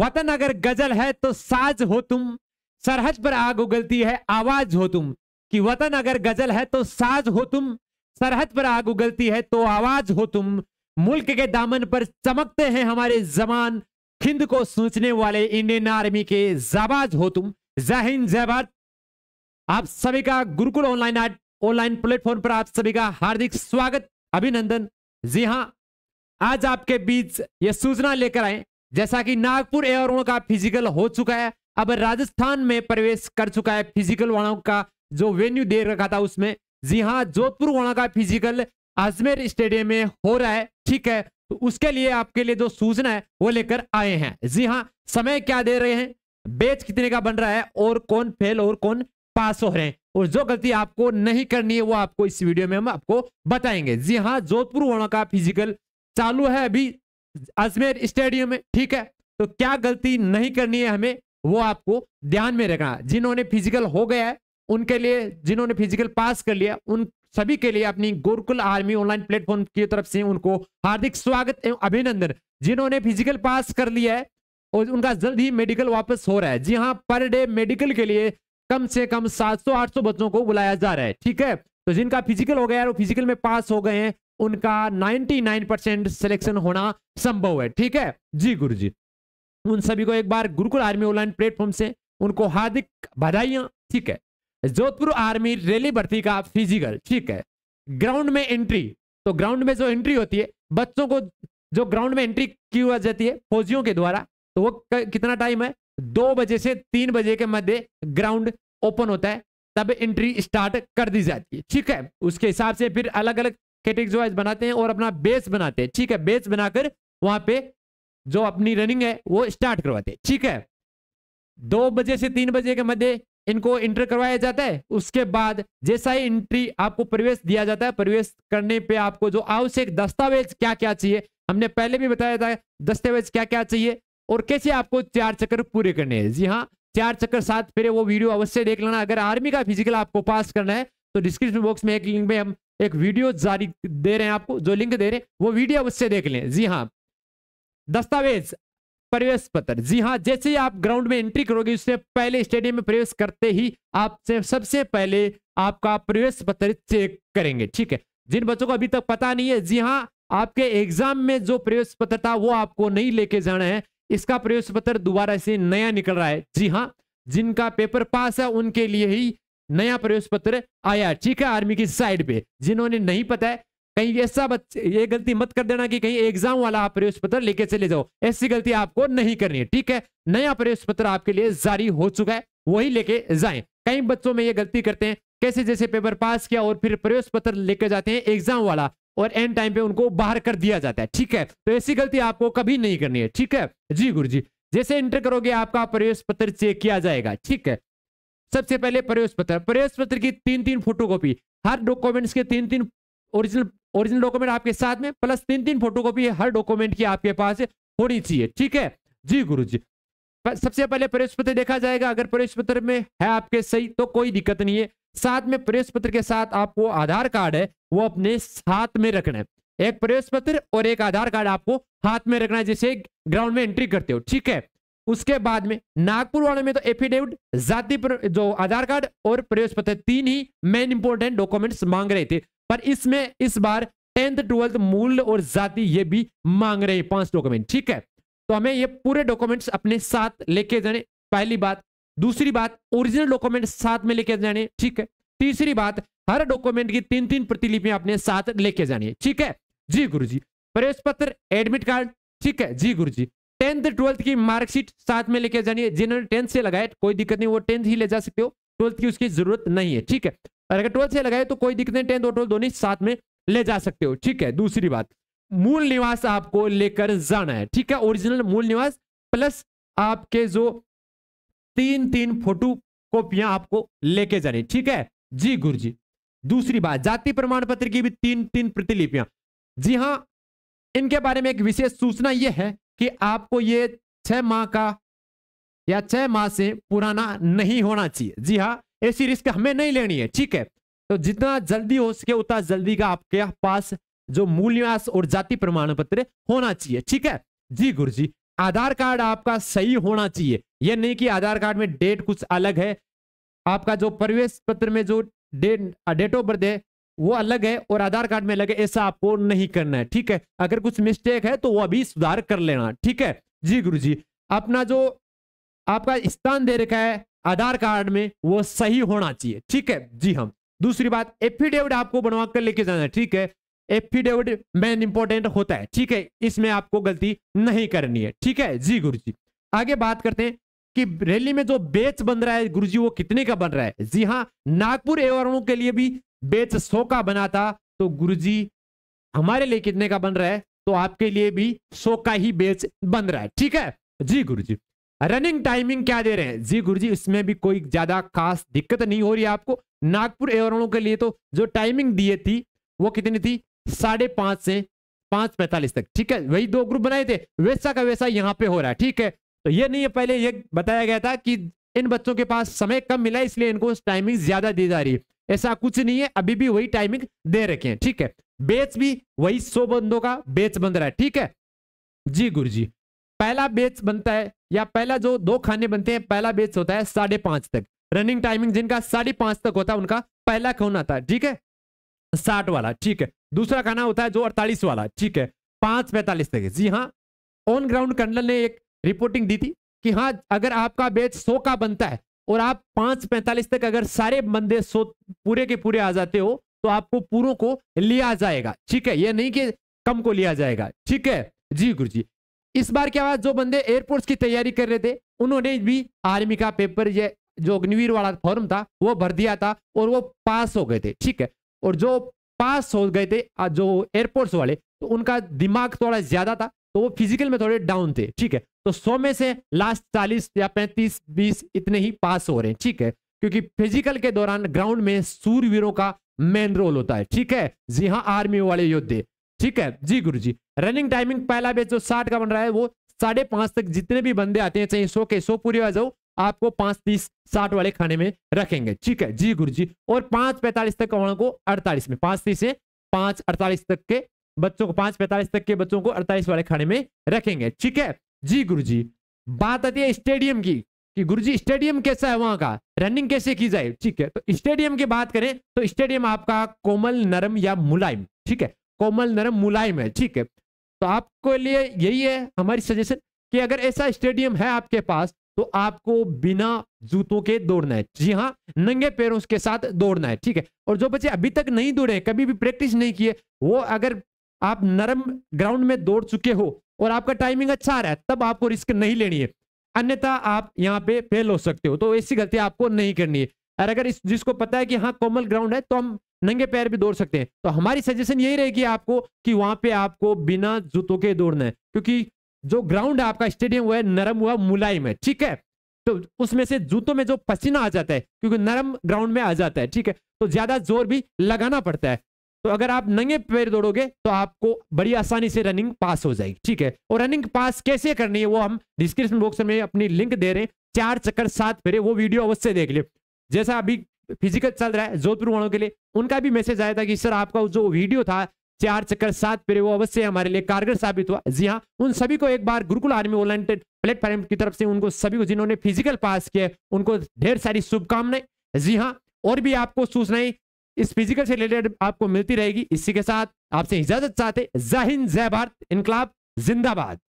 वतन अगर गजल है तो साज हो तुम सरहद पर आग उगलती है आवाज हो तुम कि वतन अगर गजल है तो साज हो तुम सरहद पर आग उगलती है तो आवाज हो तुम मुल्क के दामन पर चमकते हैं हमारे जमान खिंद को सोचने वाले इंडियन आर्मी के जाबाज हो तुम जय हिंद जय भारत आप सभी का Gurukul online art online platform पर आप सभी का हार्दिक स्वागत अभिनंदन जी हाँ आज आपके बीच ये सूचना लेकर आए जैसा कि नागपुर एयर का फिजिकल हो चुका है अब राजस्थान में प्रवेश कर चुका है फिजिकल वाणों का जो वेन्यू दे रखा था उसमें जी हाँ जोधपुर वाणा का फिजिकल अजमेर स्टेडियम में हो रहा है ठीक है तो उसके लिए आपके लिए जो सूचना है वो लेकर आए हैं जी हाँ समय क्या दे रहे हैं बेच कितने का बन रहा है और कौन फेल और कौन पास हो रहे हैं और जो गलती आपको नहीं करनी है वो आपको इस वीडियो में हम आपको बताएंगे जी हाँ जोधपुर वाणा का फिजिकल चालू है अभी अजमेर स्टेडियम में ठीक है तो क्या गलती नहीं करनी है हमें वो आपको ध्यान में रखना जिन्होंने फिजिकल हो गया है उनके लिए जिन्होंने फिजिकल पास कर लिया उन सभी के लिए अपनी गुरुकुल आर्मी ऑनलाइन प्लेटफॉर्म की तरफ से उनको हार्दिक स्वागत एवं अभिनंदन जिन्होंने फिजिकल पास कर लिया है और उनका जल्द ही मेडिकल वापस हो रहा है जी हाँ पर डे मेडिकल के लिए कम से कम 700-800 बच्चों को बुलाया जा रहा है ठीक है तो जिनका फिजिकल हो गया है वो फिजिकल में पास हो गए हैं उनका 99 परसेंट सिलेक्शन होना संभव है ठीक है जी गुरु जी उन सभी को एक बार गुरुकुल आर्मी ऑनलाइन प्लेटफॉर्म से उनको हार्दिक बधाइयां ठीक है जोधपुर आर्मी रैली भर्ती का फिजिकल ठीक है ग्राउंड में एंट्री तो ग्राउंड में जो एंट्री होती है बच्चों को जो ग्राउंड में एंट्री की जाती है फौजियों के द्वारा तो वो कितना टाइम है दो बजे से तीन बजे के मध्य ग्राउंड ओपन होता है तब एंट्री स्टार्ट कर दी जाती है ठीक है उसके हिसाब से फिर अलग अलग कैटेगरीज बनाते हैं और अपना बेस बनाते हैं ठीक है बेस बनाकर वहां पे जो अपनी रनिंग है वो स्टार्ट करवाते हैं ठीक है दो बजे से तीन बजे के मध्य इनको इंटर करवाया जाता है उसके बाद जैसा ही एंट्री आपको प्रवेश दिया जाता है प्रवेश करने पे आपको जो आवश्यक दस्तावेज क्या क्या चाहिए हमने पहले भी बताया था दस्तावेज क्या क्या चाहिए और कैसे आपको चार चक्कर पूरे करने हैं जी हाँ चार चक्कर साथ फिर वो वीडियो अवश्य देख लेना अगर आर्मी का फिजिकल आपको पास करना है तो डिस्क्रिप्शन बॉक्स में एक लिंक में हम एक वीडियो जारी दे रहे हैं आपको जो लिंक दे रहे हैं वो वीडियो उससे देख लें जी हाँ दस्तावेज प्रवेश पत्र जी हाँ जैसे ही आप ग्राउंड में एंट्री करोगे उससे पहले स्टेडियम में प्रवेश करते ही आपसे सबसे पहले आपका प्रवेश पत्र चेक करेंगे ठीक है जिन बच्चों को अभी तक पता नहीं है जी हाँ आपके एग्जाम में जो प्रवेश पत्र था वो आपको नहीं लेके जाना है इसका प्रवेश पत्र दोबारा से नया निकल रहा है जी हाँ जिनका पेपर पास है उनके लिए ही नया प्रवेश पत्र आया चीका आर्मी की साइड पे जिन्होंने नहीं पता है कहीं ऐसा बच्चे ये गलती मत कर देना कि कहीं एग्जाम वाला आप प्रवेश पत्र लेके चले जाओ ऐसी गलती आपको नहीं करनी है ठीक है नया प्रवेश पत्र आपके लिए जारी हो चुका है वही लेके जाए कई बच्चों में ये गलती करते हैं कैसे जैसे पेपर पास किया और फिर प्रवेश पत्र लेके जाते हैं एग्जाम वाला और एंड टाइम पे उनको बाहर कर दिया जाता है ठीक है तो ऐसी गलती आपको कभी नहीं करनी है ठीक है जी गुरु जी जैसे इंटर करोगे आपका प्रवेश पत्र चेक किया जाएगा ठीक है सबसे पहले प्रवेश पत्र प्रवेश पत्र की तीन तीन फोटोकॉपी हर डॉक्यूमेंट्स के तीन तीन ओरिजिनल ओरिजिनल डॉक्यूमेंट आपके साथ में प्लस तीन तीन फोटोकॉपी हर डॉक्यूमेंट की आपके पास होनी चाहिए ठीक है जी गुरु जी सबसे पहले प्रवेश पत्र देखा जाएगा अगर प्रवेश पत्र में है आपके सही तो कोई दिक्कत नहीं है साथ में प्रवेश पत्र के साथ आपको आधार कार्ड है वो अपने साथ में रखना है एक प्रवेश पत्र और एक आधार कार्ड आपको हाथ में रखना है जैसे ग्राउंड में एंट्री करते हो ठीक है उसके बाद में नागपुर वाले में तो एफिडेविट जाति जो आधार कार्ड और प्रवेश पत्र तीन ही मेन इंपोर्टेंट डॉक्यूमेंट्स मांग रहे थे पर इसमें इस बार टेंथ ट्वेल्थ मूल और जाति ये भी मांग रहे हैं पांच डॉक्यूमेंट ठीक है तो हमें ये पूरे डॉक्यूमेंट्स अपने साथ लेके जाने पहली बात दूसरी बात ओरिजिनल डॉक्यूमेंट साथ में लेके जाने ठीक है तीसरी बात हर डॉक्यूमेंट की तीन तीन प्रतिलिपियां अपने साथ लेके जानी है ठीक है जी गुरुजी प्रवेश पत्र एडमिट कार्ड ठीक है जी गुरुजी टेंथ ट्वेल्थ की मार्कशीट साथ में लेके जानिए जिन्होंने टेंथ से लगाए कोई दिक्कत नहीं वो टेंथ ही ले जा सकते हो ट्वेल्थ की उसकी जरूरत नहीं है ठीक है और अगर ट्वेल्थ से लगाए तो कोई दिक्कत नहीं टेंथ और ट्वेल्थ दोनों साथ में ले जा सकते हो ठीक है दूसरी बात मूल निवास आपको लेकर जाना है ठीक है ओरिजिनल मूल निवास प्लस आपके जो तीन तीन फोटो कॉपियां आपको लेके जानी ठीक है जी गुरु जी दूसरी बात जाति प्रमाण पत्र की भी तीन तीन प्रतिलिपियां जी हाँ इनके बारे में एक विशेष सूचना यह है कि आपको ये छह माह का या छह माह से पुराना नहीं होना चाहिए जी हाँ ऐसी रिस्क हमें नहीं लेनी है ठीक है तो जितना जल्दी हो सके उतना जल्दी का आपके पास जो मूल्यवास और जाति प्रमाण पत्र होना चाहिए ठीक है जी गुरु जी आधार कार्ड आपका सही होना चाहिए यह नहीं कि आधार कार्ड में डेट कुछ अलग है आपका जो प्रवेश पत्र में जो डेट डेट ऑफ बर्थ है वो अलग है और आधार कार्ड में अलग है ऐसा आपको नहीं करना है ठीक है अगर कुछ मिस्टेक है तो वो अभी सुधार कर लेना ठीक है जी गुरु जी अपना जो आपका स्थान दे रखा है आधार कार्ड में वो सही होना चाहिए ठीक है जी हम हाँ। दूसरी बात एफिडेविट आपको बनवा कर लेके जाना है ठीक है एफिडेविट मैन इंपॉर्टेंट होता है ठीक है इसमें आपको गलती नहीं करनी है ठीक है जी गुरु जी आगे बात करते हैं कि रैली में जो बेच बन रहा है गुरुजी वो कितने का बन रहा है जी हाँ नागपुर एवरणों के लिए भी बेच सौ का बना था तो गुरुजी हमारे लिए कितने का बन रहा है तो आपके लिए भी सौ का ही बेच बन रहा है ठीक है जी गुरुजी रनिंग टाइमिंग क्या दे रहे हैं जी गुरुजी इसमें भी कोई ज्यादा खास दिक्कत नहीं हो रही आपको नागपुर एवरणों के लिए तो जो टाइमिंग दिए थी वो कितनी थी साढ़े पांच से पांच पैंतालीस तक ठीक है वही दो ग्रुप बनाए थे वैसा का वैसा यहाँ पे हो रहा है ठीक है तो ये नहीं है पहले ये बताया गया था कि इन बच्चों के पास समय कम मिला इसलिए इनको टाइमिंग ज्यादा दी जा रही है ऐसा कुछ नहीं है अभी भी वही टाइमिंग दे रखे हैं ठीक है बेच भी वही सौ बंदों का बेच बन रहा है ठीक है जी गुरु जी पहला बेच बनता है या पहला जो दो खाने बनते हैं पहला बेच होता है साढ़े पांच तक रनिंग टाइमिंग जिनका साढ़े पांच तक होता है उनका पहला खाना आता है ठीक है साठ वाला ठीक है दूसरा खाना होता है जो अड़तालीस वाला ठीक है पांच पैंतालीस तक जी हाँ ऑन ग्राउंड कर्नल ने एक रिपोर्टिंग दी थी कि हाँ अगर आपका बेच सौ का बनता है और आप पांच पैंतालीस तक अगर सारे बंदे सो पूरे के पूरे आ जाते हो तो आपको पूरों को लिया जाएगा ठीक है यह नहीं कि कम को लिया जाएगा ठीक है जी गुरु जी इस बार क्या हुआ जो बंदे एयरपोर्ट्स की तैयारी कर रहे थे उन्होंने भी आर्मी का पेपर ये जो अग्निवीर वाला फॉर्म था वो भर दिया था और वो पास हो गए थे ठीक है और जो पास हो गए थे जो एयरपोर्ट्स वाले तो उनका दिमाग थोड़ा ज्यादा था तो वो फिजिकल में थोड़े डाउन थे ठीक है तो सौ में से लास्ट चालीस या पैंतीस बीस इतने ही पास हो रहे हैं ठीक है क्योंकि फिजिकल के दौरान ग्राउंड में सूरवीरों का मेन रोल होता है ठीक है जी हाँ आर्मी वाले योद्धे ठीक है जी गुरु जी रनिंग टाइमिंग पहला बेच जो साठ का बन रहा है वो साढ़े पांच तक जितने भी बंदे आते हैं चाहे सो के सो पूरे आ जाओ आपको पांच तीस साठ वाले खाने में रखेंगे ठीक है जी गुरु जी और पांच पैंतालीस तक वालों को अड़तालीस में पांच तीस से पांच अड़तालीस तक के बच्चों को पांच पैंतालीस तक के बच्चों को अड़तालीस वाले खाने में रखेंगे ठीक है जी गुरु जी बात आती है स्टेडियम की कि गुरुजी स्टेडियम कैसा है वहां का रनिंग कैसे की जाए ठीक है तो स्टेडियम की बात करें तो स्टेडियम आपका कोमल नरम या मुलायम ठीक है कोमल नरम मुलायम है ठीक है तो आपको लिए यही है हमारी सजेशन कि अगर ऐसा स्टेडियम है आपके पास तो आपको बिना जूतों के दौड़ना है जी हाँ नंगे पैरों के साथ दौड़ना है ठीक है और जो बच्चे अभी तक नहीं दौड़े कभी भी प्रैक्टिस नहीं किए वो अगर आप नरम ग्राउंड में दौड़ चुके हो और आपका टाइमिंग अच्छा आ रहा है तब आपको रिस्क नहीं लेनी है अन्यथा आप यहाँ पे फेल हो सकते हो तो ऐसी गलती आपको नहीं करनी है और अगर इस जिसको पता है कि हाँ कॉमल ग्राउंड है तो हम नंगे पैर भी दौड़ सकते हैं तो हमारी सजेशन यही रहेगी आपको कि वहां पे आपको बिना जूतों के दौड़ना है क्योंकि जो ग्राउंड है आपका स्टेडियम हुआ है नरम हुआ मुलायम है ठीक है तो उसमें से जूतों में जो पसीना आ जाता है क्योंकि नरम ग्राउंड में आ जाता है ठीक है तो ज्यादा जोर भी लगाना पड़ता है तो अगर आप नंगे पैर दौड़ोगे तो आपको बड़ी आसानी से रनिंग पास हो जाएगी ठीक है और रनिंग पास कैसे करनी है वो हम डिस्क्रिप्शन बॉक्स में अपनी लिंक दे रहे हैं चार चक्कर सात फेरे वो वीडियो अवश्य देख लिये जैसा अभी फिजिकल चल रहा है जोधपुर वालों के लिए उनका भी मैसेज आया था कि सर आपका जो वीडियो था चार चक्कर सात फेरे वो अवश्य हमारे लिए कारगर साबित हुआ जी हाँ उन सभी को एक बार गुरुकुल आर्मी ऑनलाइन प्लेटफॉर्म की तरफ से उनको सभी को जिन्होंने फिजिकल पास किया उनको ढेर सारी शुभकामनाएं जी हाँ और भी आपको सूचनाएं इस फिजिकल से रिलेटेड आपको मिलती रहेगी इसी के साथ आपसे इजाजत चाहते जय हिंद जय भारत इनकलाब जिंदाबाद